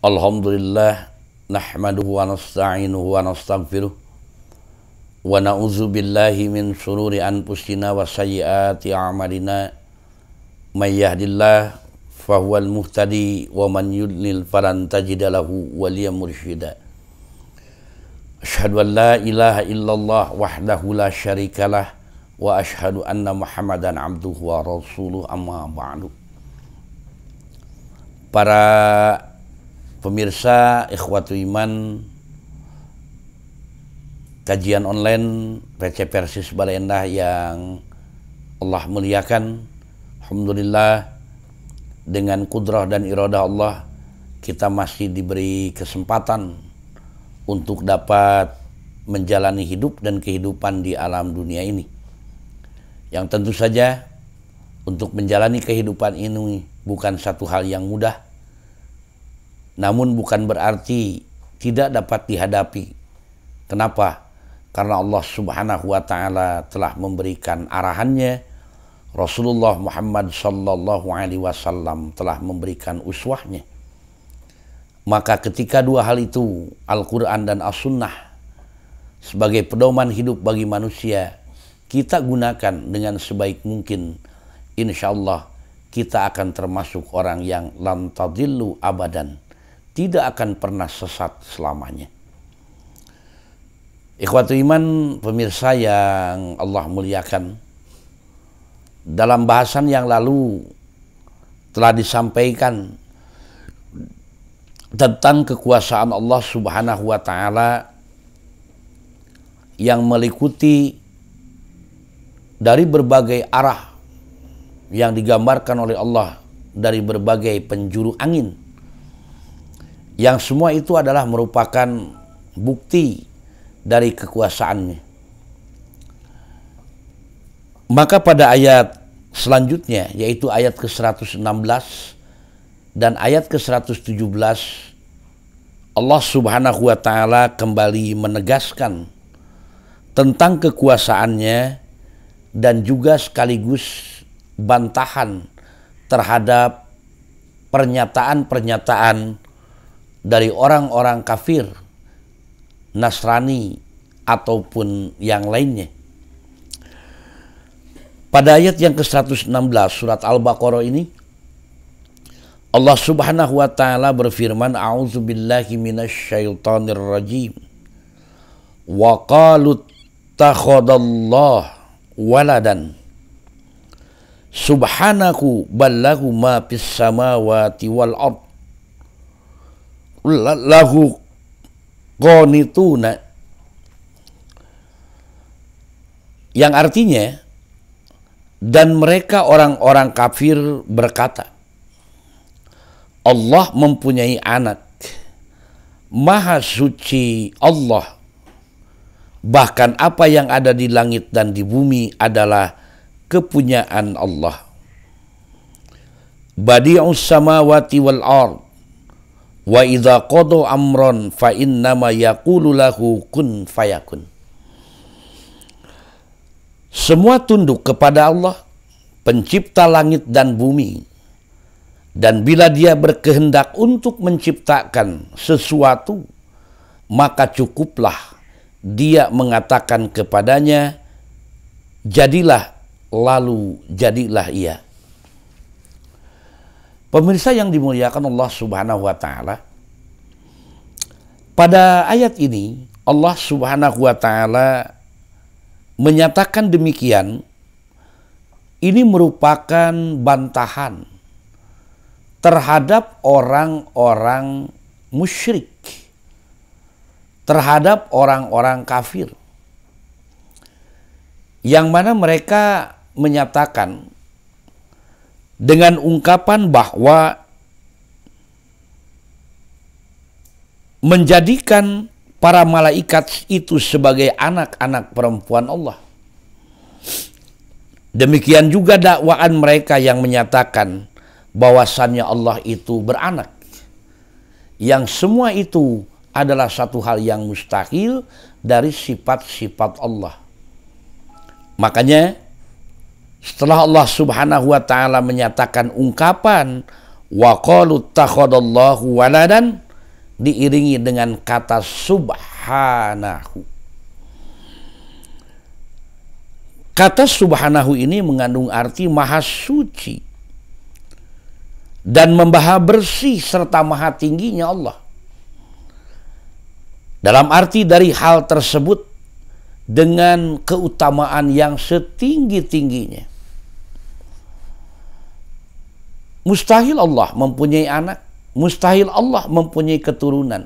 Alhamdulillah nahmaduhu wa nasta'inuhu wa nastaghfiruh wa na'udzu billahi min shururi anfusina wa sayyiati a'malina may yahdihillah fahuwal muhtadi wa man yudlil falan tajida lahu waliyan murshida Ashhadu an la ilaha illallah wahdahu la syarikalah wa ashhadu anna Muhammadan abduhu wa rasuluhu amma ba'du Para Pemirsa Ikhwatu Iman kajian online PC Persis Balai Endah yang Allah muliakan Alhamdulillah dengan kudrah dan iroda Allah kita masih diberi kesempatan untuk dapat menjalani hidup dan kehidupan di alam dunia ini yang tentu saja untuk menjalani kehidupan ini bukan satu hal yang mudah namun bukan berarti tidak dapat dihadapi. Kenapa? Karena Allah Subhanahu wa taala telah memberikan arahannya. Rasulullah Muhammad sallallahu alaihi wasallam telah memberikan uswahnya. Maka ketika dua hal itu, Al-Qur'an dan As-Sunnah sebagai pedoman hidup bagi manusia, kita gunakan dengan sebaik mungkin. Insya Allah kita akan termasuk orang yang lantadillu abadan tidak akan pernah sesat selamanya. Ikhwatu iman, pemirsa yang Allah muliakan, dalam bahasan yang lalu telah disampaikan tentang kekuasaan Allah Subhanahu wa taala yang meliputi dari berbagai arah yang digambarkan oleh Allah dari berbagai penjuru angin yang semua itu adalah merupakan bukti dari kekuasaannya. Maka pada ayat selanjutnya yaitu ayat ke-116 dan ayat ke-117 Allah Subhanahu wa taala kembali menegaskan tentang kekuasaannya dan juga sekaligus bantahan terhadap pernyataan-pernyataan dari orang-orang kafir, Nasrani, ataupun yang lainnya. Pada ayat yang ke-116 surat Al-Baqarah ini, Allah subhanahu wa ta'ala berfirman, A'udzu billahi minasyaitonir rajim. Wa qalu takhadallah waladan. Subhanaku ballahu ma fis samawati wal ard lahu qanituna yang artinya dan mereka orang-orang kafir berkata Allah mempunyai anak maha suci Allah bahkan apa yang ada di langit dan di bumi adalah kepunyaan Allah badi'us samawati wal ard Wa idza qada amron fa ma yaqulu lahu kun fayakun. Semua tunduk kepada Allah, pencipta langit dan bumi. Dan bila dia berkehendak untuk menciptakan sesuatu, maka cukuplah dia mengatakan kepadanya, jadilah lalu jadilah ia. Pemirsa yang dimuliakan Allah Subhanahu wa taala. Pada ayat ini Allah Subhanahu wa taala menyatakan demikian ini merupakan bantahan terhadap orang-orang musyrik terhadap orang-orang kafir yang mana mereka menyatakan dengan ungkapan bahwa menjadikan para malaikat itu sebagai anak-anak perempuan Allah. Demikian juga dakwaan mereka yang menyatakan bahwasannya Allah itu beranak. Yang semua itu adalah satu hal yang mustahil dari sifat-sifat Allah. Makanya setelah Allah Subhanahu wa taala menyatakan ungkapan wa qalu takhadallahu waladan diiringi dengan kata subhanahu. Kata subhanahu ini mengandung arti maha suci dan membaha bersih serta maha tingginya Allah. Dalam arti dari hal tersebut dengan keutamaan yang setinggi-tingginya. Mustahil Allah mempunyai anak, mustahil Allah mempunyai keturunan.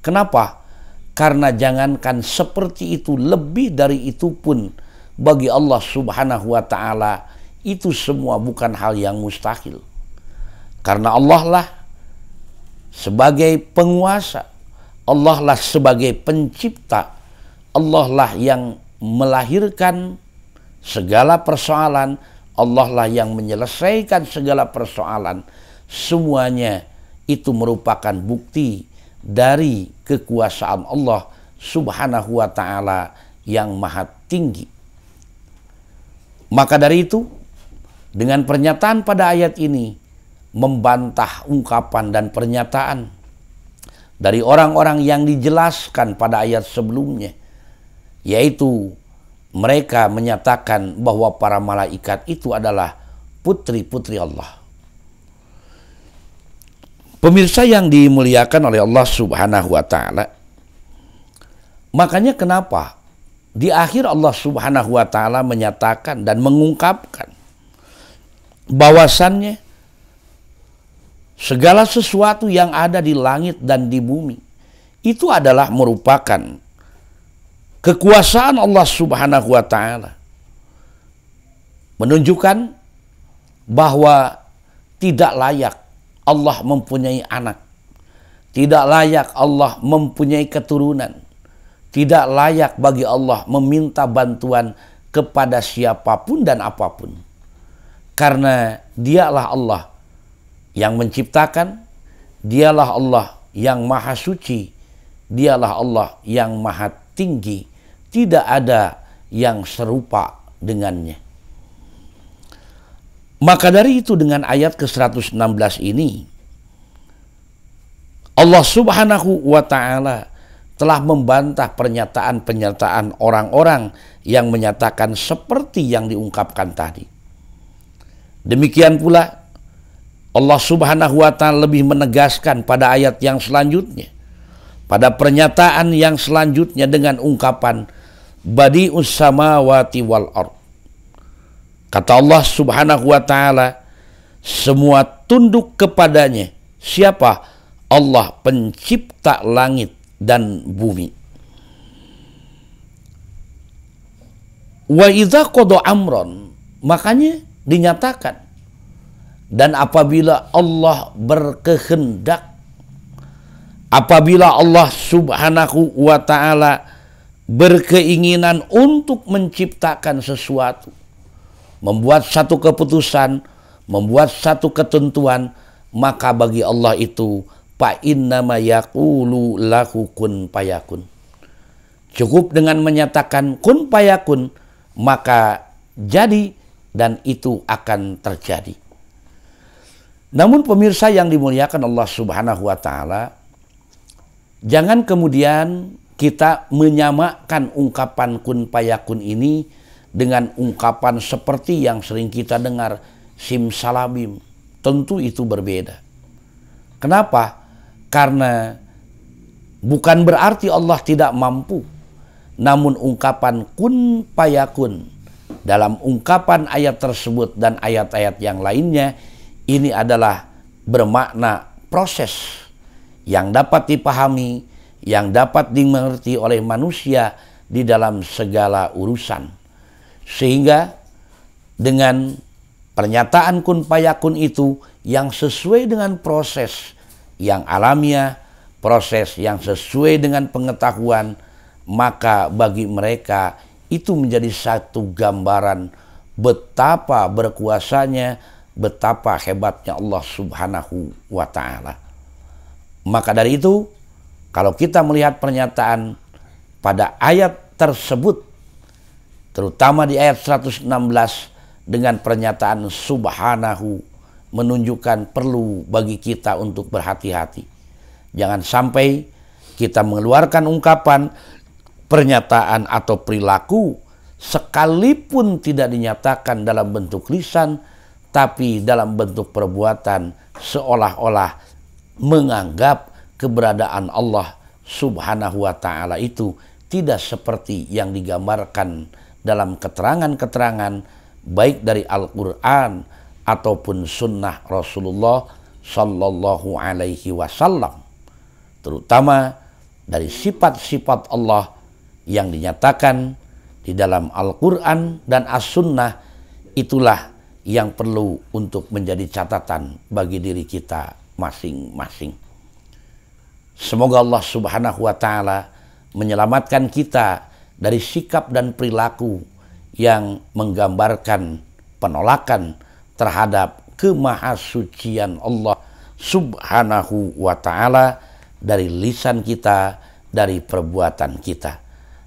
Kenapa? Karena jangankan seperti itu, lebih dari itu pun bagi Allah Subhanahu wa taala itu semua bukan hal yang mustahil. Karena Allah lah sebagai penguasa, Allah lah sebagai pencipta Allah lah yang melahirkan segala persoalan, Allah lah yang menyelesaikan segala persoalan. Semuanya itu merupakan bukti dari kekuasaan Allah Subhanahu wa taala yang maha tinggi. Maka dari itu, dengan pernyataan pada ayat ini membantah ungkapan dan pernyataan dari orang-orang yang dijelaskan pada ayat sebelumnya yaitu mereka menyatakan bahwa para malaikat itu adalah putri-putri Allah. Pemirsa yang dimuliakan oleh Allah Subhanahu wa taala. Makanya kenapa di akhir Allah Subhanahu wa taala menyatakan dan mengungkapkan bahwasannya segala sesuatu yang ada di langit dan di bumi itu adalah merupakan kekuasaan Allah Subhanahu wa taala menunjukkan bahwa tidak layak Allah mempunyai anak. Tidak layak Allah mempunyai keturunan. Tidak layak bagi Allah meminta bantuan kepada siapapun dan apapun. Karena dialah Allah yang menciptakan, dialah Allah yang maha suci, dialah Allah yang maha tinggi, tidak ada yang serupa dengannya. Maka dari itu dengan ayat ke-116 ini Allah Subhanahu wa taala telah membantah pernyataan-pernyataan orang-orang yang menyatakan seperti yang diungkapkan tadi. Demikian pula Allah Subhanahu wa taala lebih menegaskan pada ayat yang selanjutnya pada pernyataan yang selanjutnya dengan ungkapan badi Usama Wati wal Or, Kata Allah Subhanahu wa taala, semua tunduk kepadanya. Siapa? Allah pencipta langit dan bumi. Wa idza qada amron, makanya dinyatakan dan apabila Allah berkehendak Apabila Allah Subhanahu wa taala berkeinginan untuk menciptakan sesuatu, membuat satu keputusan, membuat satu ketentuan, maka bagi Allah itu fa innama lahu kun payakun. Cukup dengan menyatakan kun payakun, maka jadi dan itu akan terjadi. Namun pemirsa yang dimuliakan Allah Subhanahu wa taala, Jangan kemudian kita menyamakan ungkapan kun payakun ini dengan ungkapan seperti yang sering kita dengar sim simsalabim. Tentu itu berbeda. Kenapa? Karena bukan berarti Allah tidak mampu. Namun ungkapan kun payakun dalam ungkapan ayat tersebut dan ayat-ayat yang lainnya ini adalah bermakna proses yang dapat dipahami, yang dapat dimengerti oleh manusia di dalam segala urusan. Sehingga dengan pernyataan kun payakun itu yang sesuai dengan proses yang alamiah, proses yang sesuai dengan pengetahuan, maka bagi mereka itu menjadi satu gambaran betapa berkuasanya, betapa hebatnya Allah Subhanahu wa taala. Maka dari itu, kalau kita melihat pernyataan pada ayat tersebut, terutama di ayat 116 dengan pernyataan subhanahu menunjukkan perlu bagi kita untuk berhati-hati. Jangan sampai kita mengeluarkan ungkapan, pernyataan atau perilaku sekalipun tidak dinyatakan dalam bentuk lisan, tapi dalam bentuk perbuatan seolah-olah menganggap keberadaan Allah Subhanahu wa taala itu tidak seperti yang digambarkan dalam keterangan-keterangan baik dari Al-Qur'an ataupun sunnah Rasulullah sallallahu alaihi wasallam terutama dari sifat-sifat Allah yang dinyatakan di dalam Al-Qur'an dan As-Sunnah itulah yang perlu untuk menjadi catatan bagi diri kita masing-masing. Semoga Allah Subhanahu wa taala menyelamatkan kita dari sikap dan perilaku yang menggambarkan penolakan terhadap kemahasucian Allah Subhanahu wa taala dari lisan kita, dari perbuatan kita.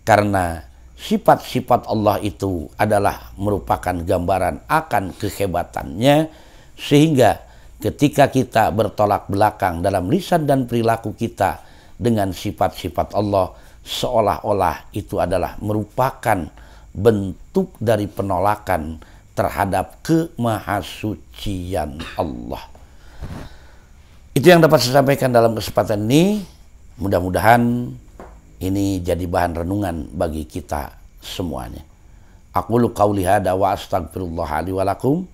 Karena sifat-sifat Allah itu adalah merupakan gambaran akan kehebatannya sehingga ketika kita bertolak belakang dalam lisan dan perilaku kita dengan sifat-sifat Allah seolah-olah itu adalah merupakan bentuk dari penolakan terhadap kemahasucian Allah. Itu yang dapat saya sampaikan dalam kesempatan ini. Mudah-mudahan ini jadi bahan renungan bagi kita semuanya. Aku lu Kau wa astagfirullahaladzim.